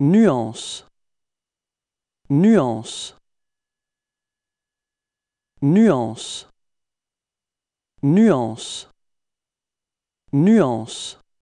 Nuance. Nuance. Nuance. Nuance. Nuance.